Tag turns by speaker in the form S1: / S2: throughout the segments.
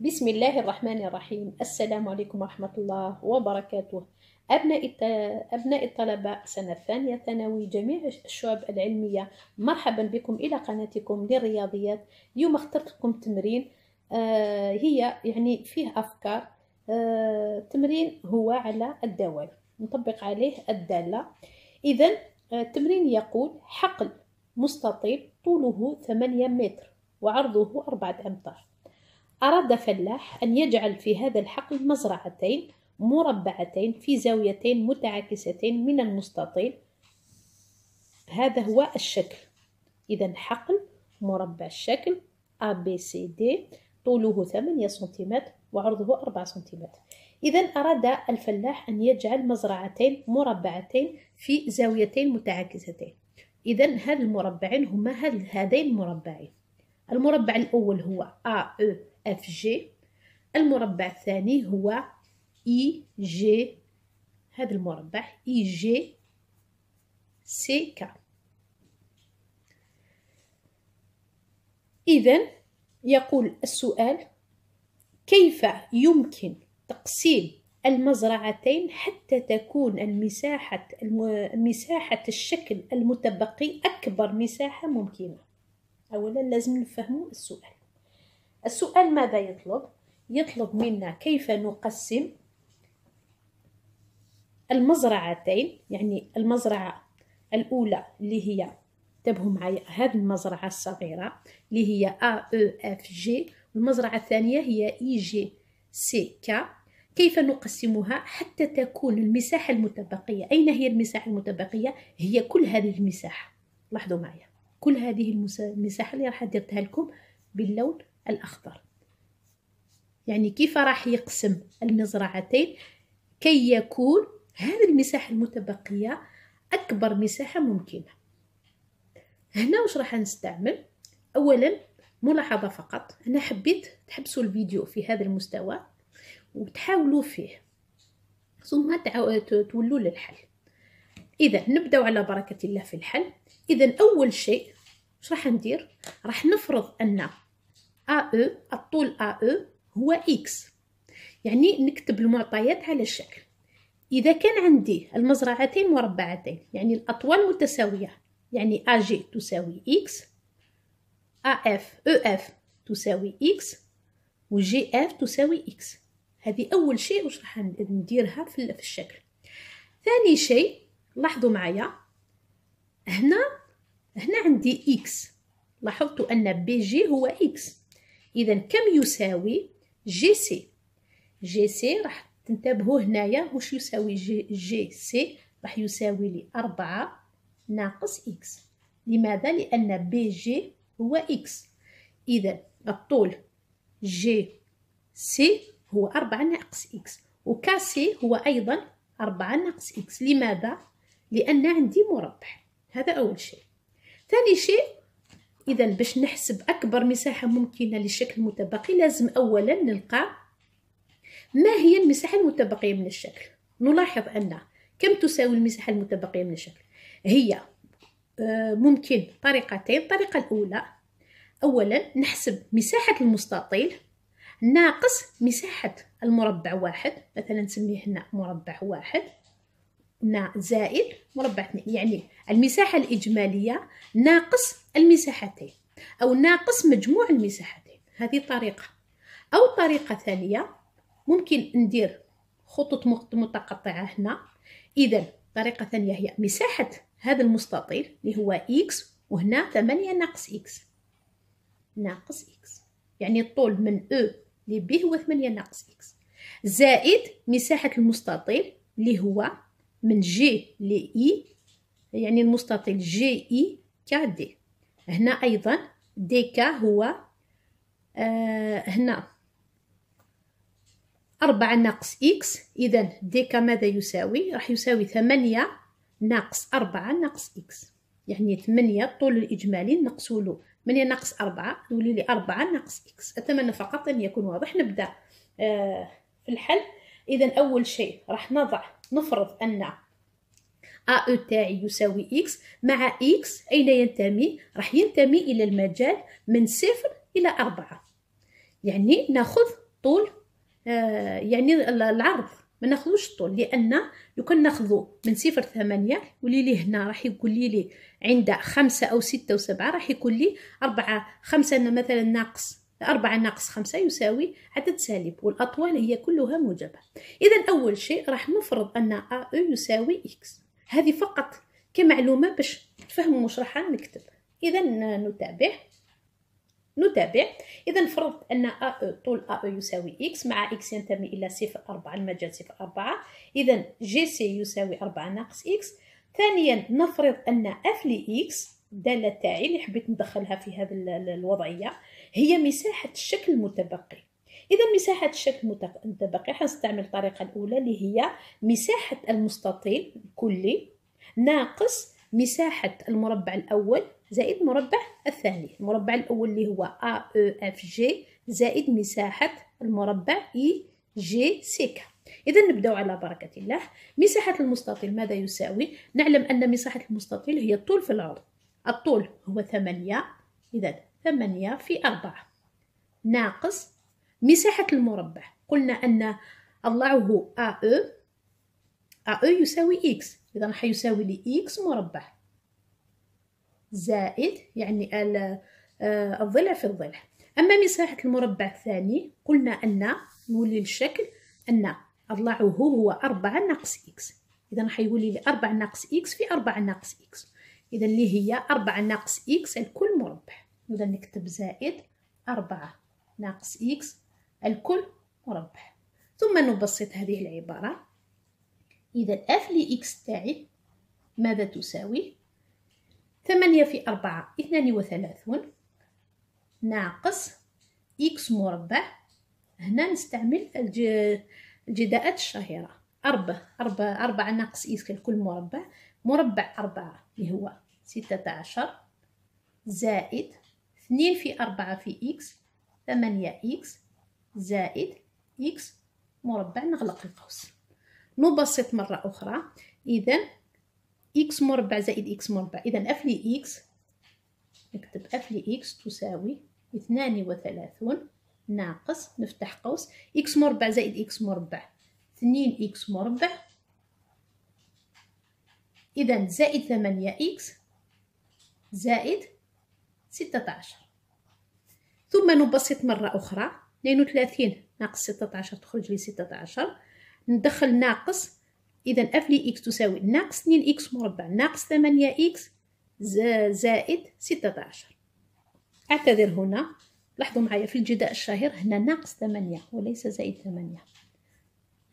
S1: بسم الله الرحمن الرحيم السلام عليكم ورحمة الله وبركاته أبناء أبناء الطلبة سنة الثانية ثانوي جميع الشعب العلمية مرحبا بكم إلى قناتكم للرياضيات اليوم اخترت لكم تمرين آه، هي يعني فيه أفكار آه، تمرين التمرين هو على الدوال نطبق عليه الدالة إذا التمرين آه، يقول حقل مستطيل طوله ثمانية متر وعرضه أربعة أمتار أراد فلاح أن يجعل في هذا الحقل مزرعتين مربعتين في زاويتين متعاكستين من المستطيل هذا هو الشكل إذا حقل مربع الشكل ABCD طوله 8 سنتيمتر وعرضه 4 سنتيمتر إذا أراد الفلاح أن يجعل مزرعتين مربعتين في زاويتين متعاكستين إذا هذ المربعين هما هذين المربعين المربع الأول هو AE اف جي المربع الثاني هو اي e جي هذا المربع اي جي سي كا اذا يقول السؤال كيف يمكن تقسيم المزرعتين حتى تكون المساحة مساحة الشكل المتبقي أكبر مساحة ممكنة أولا لازم نفهم السؤال السؤال ماذا يطلب يطلب منا كيف نقسم المزرعتين يعني المزرعة الأولى اللي هي انتبهوا معايا هذه المزرعة الصغيرة اللي هي A E F G والمزرعة الثانية هي E G C K كيف نقسمها حتى تكون المساحة المتبقية أين هي المساحة المتبقية؟ هي كل هذه المساحة لاحظوا معايا كل هذه المساحة اللي راح درتها لكم باللون الأخضر يعني كيف راح يقسم المزرعتين كي يكون هذه المساحة المتبقية أكبر مساحة ممكنة هنا واش راح نستعمل أولا ملاحظة فقط أنا حبيت تحبسوا الفيديو في هذا المستوى وتحاولوا فيه ثم تولوا للحل إذا نبدأ على بركة الله في الحل إذا أول شيء واش راح ندير راح نفرض أن AE الطول AE هو X يعني نكتب المعطيات على الشكل إذا كان عندي المزرعتين مربعتين يعني الأطوال متساوية يعني AG تساوي X AF EF تساوي X و GF تساوي X هذه أول شيء واش راح نديرها في الشكل ثاني شيء لاحظوا معايا هنا هنا عندي X لاحظت أن بي جي هو إكس إذا كم يساوي جي سي جي سي راح تنتبهوا هنايا واش يساوي جي, جي سي راح يساوي لي أربعة ناقص إكس لماذا؟ لأن بي جي هو إكس إذا الطول جي سي هو أربعة ناقص إكس وكاسي هو أيضا أربعة ناقص إكس لماذا؟ لأن عندي مربع هذا أول شيء ثاني شيء اذا باش نحسب اكبر مساحه ممكنه للشكل المتبقي لازم اولا نلقى ما هي المساحه المتبقيه من الشكل نلاحظ ان كم تساوي المساحه المتبقيه من الشكل هي آه، ممكن طريقتين الطريقه الاولى اولا نحسب مساحه المستطيل ناقص مساحه المربع واحد مثلا نسميه هنا مربع واحد زائد مربع اثنين يعني المساحة الإجمالية ناقص المساحتين أو ناقص مجموع المساحتين هذه طريقة أو طريقة ثانية ممكن ندير خطوط متقطعة هنا إذا طريقة ثانية هي مساحة هذا المستطيل اللي هو إكس وهنا ثمانية ناقص إكس ناقص إكس يعني الطول من او ل b هو ثمانية ناقص إكس زائد مساحة المستطيل اللي هو من جي ل اي يعني المستطيل جي اي كدي هنا أيضا ديكا هو آه هنا أربعة ناقص إكس إذا ديكا ماذا يساوي؟ راح يساوي ثمانية ناقص أربعة ناقص إكس يعني ثمانية الطول الإجمالي نقصولو ثمانية ناقص أربعة يولي لي أربعة ناقص إكس أتمنى فقط أن يكون واضح نبدأ آه في الحل إذا أول شيء راح نضع نفرض أن AE تاعي يساوي X مع X أين ينتمي؟ راح ينتمي إلى المجال من صفر إلى أربعة يعني ناخذ طول آه، يعني العرض ما ناخذوش الطول لان لو كان ناخذو من صفر ثمانية يولي لي هنا راح يقول لي لي عند خمسة او ستة او سبعة راح يقول لي أربعة خمسة مثلا ناقص أربعة ناقص خمسة يساوي عدد سالب والأطوال هي كلها موجبة إذا أول شيء راح نفرض أن أ e يساوي إكس هذه فقط كمعلومه باش تفهموا مشرحه نكتب اذا نتابع نتابع اذا فرضت ان ا e طول ا e يساوي اكس مع اكس ينتمي الى صفر أربعة المجال صفر أربعة اذا جي سي يساوي أربعة ناقص اكس ثانيا نفرض ان اف لي اكس الداله تاعي اللي حبيت ندخلها في هذه الوضعيه هي مساحه الشكل المتبقي إذا مساحة الشكل المتبقي حنستعمل الطريقة الأولى اللي هي مساحة المستطيل الكلي ناقص مساحة المربع الأول زائد المربع الثاني المربع الأول اللي هو ا او اف جي زائد مساحة المربع إي جي سيكا إذا نبداو على بركة الله مساحة المستطيل ماذا يساوي؟ نعلم أن مساحة المستطيل هي الطول في العرض الطول هو ثمانية إذا ثمانية في أربعة ناقص مساحة المربع قلنا أن الله أ أ أو e، e يساوي إكس إذا حيساوي لي إكس مربع زائد يعني آه، الضلع في الضلع أما مساحة المربع الثاني قلنا أن نولي الشكل أن أضلعه هو هو أربعة ناقص إكس إذا حيولي لي أربعة ناقص إكس في أربعة ناقص إكس إذا اللي هي أربعة ناقص إكس الكل مربع إذا نكتب زائد أربعة ناقص إكس الكل مربع ثم نبسط هذه العبارة إذا f X تاعي ماذا تساوي؟ ثمانية في أربعة اثنان وثلاثون ناقص إكس مربع هنا نستعمل الجداءات الشهيرة أربعة أربعة أربعة ناقص إكس الكل مربع مربع أربعة اللي هو ستة عشر زائد اثنين في أربعة في إكس ثمانية إكس زائد إكس مربع نغلق القوس نبسط مرة أخرى إذا إكس مربع زائد إكس مربع إذا أف لي إكس نكتب أف لي إكس تساوي اثنان وثلاثون ناقص نفتح قوس إكس مربع زائد إكس مربع اثنين إكس مربع إذا زائد ثمانية إكس زائد ستة عشر ثم نبسط مرة أخرى اثنين وثلاثين ناقص ستة عشر تخرج لي ستة عشر ندخل ناقص إذا اف لي إكس تساوي ناقص اثنين إكس مربع ناقص ثمانية إكس زائد ستة عشر أعتذر هنا لاحظوا معايا في الجداء الشهير هنا ناقص ثمانية وليس زائد ثمانية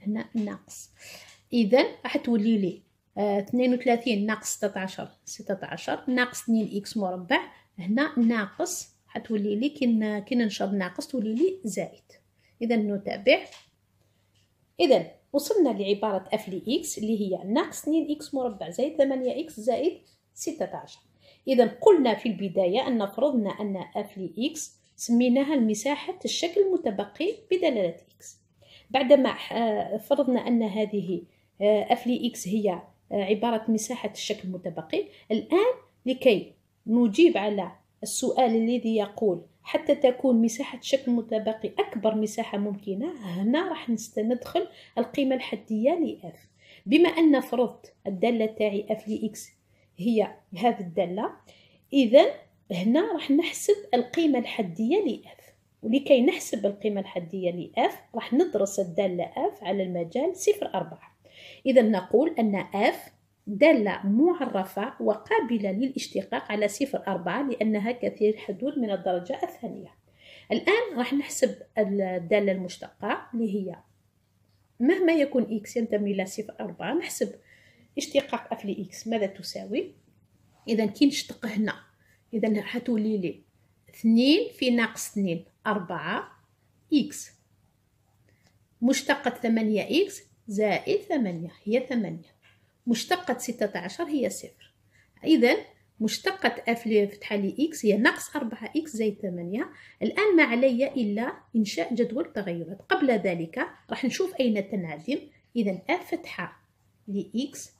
S1: هنا ناقص إذا راح تولي لي آه، اثنين وثلاثين ناقص ستة عشر ستة عشر ناقص اثنين إكس مربع هنا ناقص تولي لي كي كي نشرب ناقص تولي لي زائد اذا نتابع اذا وصلنا لعبارة اف لي اكس اللي هي ناقص 2 اكس مربع زائد 8 اكس زائد 16 اذا قلنا في البداية ان فرضنا ان اف لي اكس سميناها مساحة الشكل المتبقي بدلالة اكس بعدما آه، فرضنا ان هذه اف آه، لي اكس هي آه، عبارة مساحة الشكل المتبقي الآن لكي نجيب على السؤال الذي يقول حتى تكون مساحة شكل متبقي أكبر مساحة ممكنة هنا راح ندخل القيمة الحدية لإف بما أن فرضت الدالة تاعي إف لإكس هي هذه الدالة إذا هنا راح نحسب القيمة الحدية لإف ولكي نحسب القيمة الحدية لإف راح ندرس الدالة إف على المجال صفر أربعة إذا نقول أن إف دالة معرفة وقابلة للاشتقاق على صفر أربعة لأنها كثير حدود من الدرجة الثانية الآن راح نحسب الدالة المشتقة اللي هي مهما يكون إكس ينتمي إلى صفر أربعة نحسب اشتقاق اف لإكس إكس ماذا تساوي إذا كي نشتق هنا إذا حتولي لي اثنين في ناقص اثنين أربعة إكس مشتقة ثمانية إكس زائد ثمانية هي ثمانية مشتقة ستة عشر هي صفر إذا مشتقة اف فتحة لي اكس هي ناقص أربعة اكس زائد ثمانية الآن ما علي إلا إنشاء جدول تغيرات قبل ذلك راح نشوف أين تنعدم إذا اف فتحة لإكس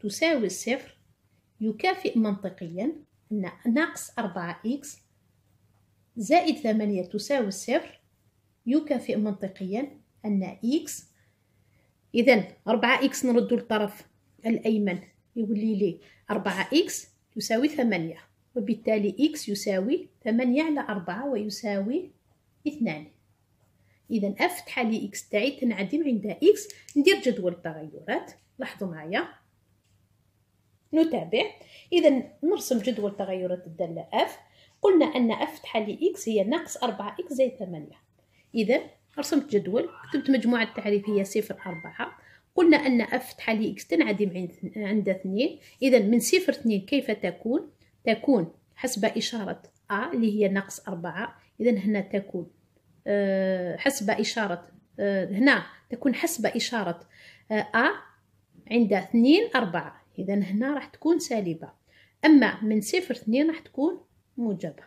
S1: تساوي صفر يكافئ منطقيا أن ناقص أربعة إكس زائد ثمانية تساوي صفر يكافئ منطقيا أن إكس إذا أربعة إكس نردو للطرف الأيمن يولي لي 4 إكس يساوي 8 وبالتالي إكس يساوي 8 على 4 ويساوي 2 إذا أف تحالي إكس تاعي تنعدم عند إكس ندير جدول التغيرات لاحظوا معايا نتابع إذا نرسم جدول تغيرات الدالة أف قلنا أن أف تحالي إكس هي ناقص 4 إكس زائد 8 إذا رسمت جدول كتبت مجموعة التعريف هي صفر أربعة قلنا أن اف تحالي اكس تنعدم عند اثنين إذا من صفر اثنين كيف تكون؟ تكون حسب إشارة أ اللي هي ناقص أربعة إذا هنا تكون أه حسب إشارة أه هنا تكون حسب إشارة أ آه، عند اثنين أربعة إذا هنا راح تكون سالبة أما من صفر اثنين راح تكون موجبة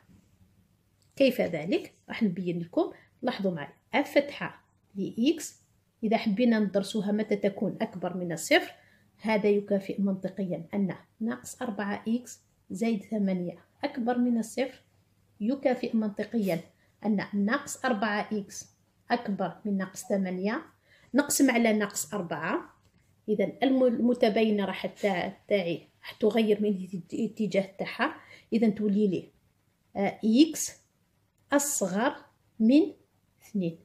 S1: كيف ذلك؟ راح نبين لكم لاحظوا معي اف فتحة لإكس إذا حبينا ندرسوها متى تكون أكبر من الصفر هذا يكافئ منطقيا أن ناقص 4 إكس زائد 8 أكبر من الصفر يكافئ منطقيا أن ناقص 4 إكس أكبر من ناقص 8 نقسم على ناقص 4 إذا المتباينة راح تاعي راح تغير من الاتجاه تاعها إذا تولي لي آه، إكس أصغر من اثنين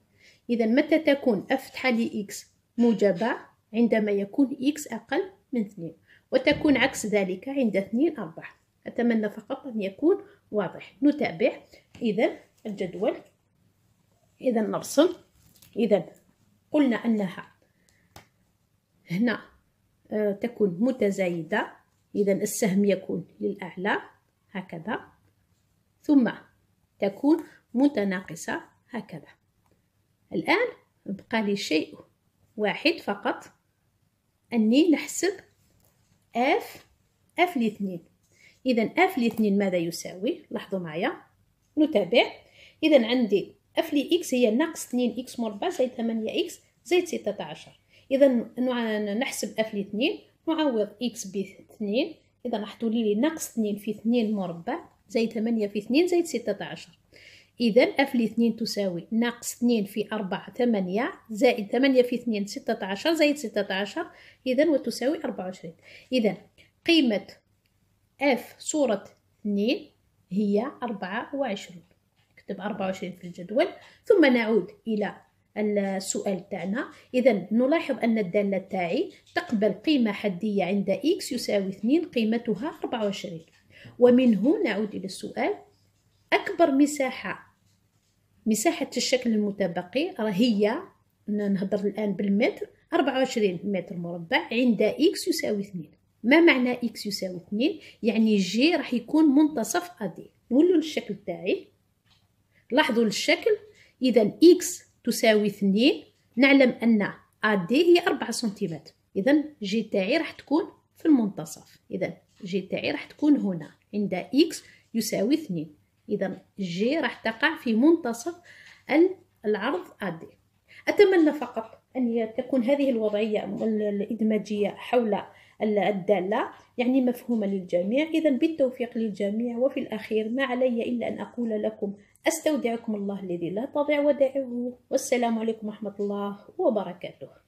S1: إذا متى تكون فتحة لإكس موجبة عندما يكون إكس أقل من اثنين وتكون عكس ذلك عند اثنين أربعة أتمنى فقط أن يكون واضح نتابع إذا الجدول إذا نرسم إذا قلنا أنها هنا آه، تكون متزايدة إذا السهم يكون للأعلى هكذا ثم تكون متناقصة هكذا الآن بقى لي شيء واحد فقط أني نحسب F F لاثنين إذا F لاثنين ماذا يساوي لاحظوا معايا نتابع إذا عندي F لي اكس هي ناقص 2 X مربع زائد 8 X زائد 16 إذا نحسب F لاثنين نعوض X ب 2 إذا نحطولي لي ناقص 2 في 2 مربع زائد 8 في 2 زائد 16 إذا أف لاثنين تساوي ناقص اثنين في أربعة ثمانية زائد ثمانية في اثنين ستة عشر زائد ستة عشر إذا وتساوي أربعة وعشرين إذا قيمة أف صورة اثنين هي أربعة وعشرين نكتب أربعة وعشرين في الجدول ثم نعود إلى السؤال تاعنا إذا نلاحظ أن الدالة تاعي تقبل قيمة حدية عند إكس يساوي اثنين قيمتها أربعة وعشرين ومنه نعود إلى السؤال أكبر مساحة مساحة الشكل المتبقي هي نهضر الآن بالمتر 24 متر مربع عند إكس يساوي 2 ما معنى إكس يساوي 2 يعني جي راح يكون منتصف أدي نولوا للشكل تاعي لاحظوا الشكل إذا إكس تساوي 2 نعلم أن أدي هي 4 سنتيمتر إذا جي تاعي راح تكون في المنتصف إذا جي تاعي راح تكون هنا عند إكس يساوي 2 إذا جي راح تقع في منتصف العرض أدي أتمنى فقط أن تكون هذه الوضعية الإدماجية حول الدالة يعني مفهومة للجميع إذا بالتوفيق للجميع وفي الأخير ما علي إلا أن أقول لكم أستودعكم الله الذي لا تضيع ودائعه والسلام عليكم ورحمة الله وبركاته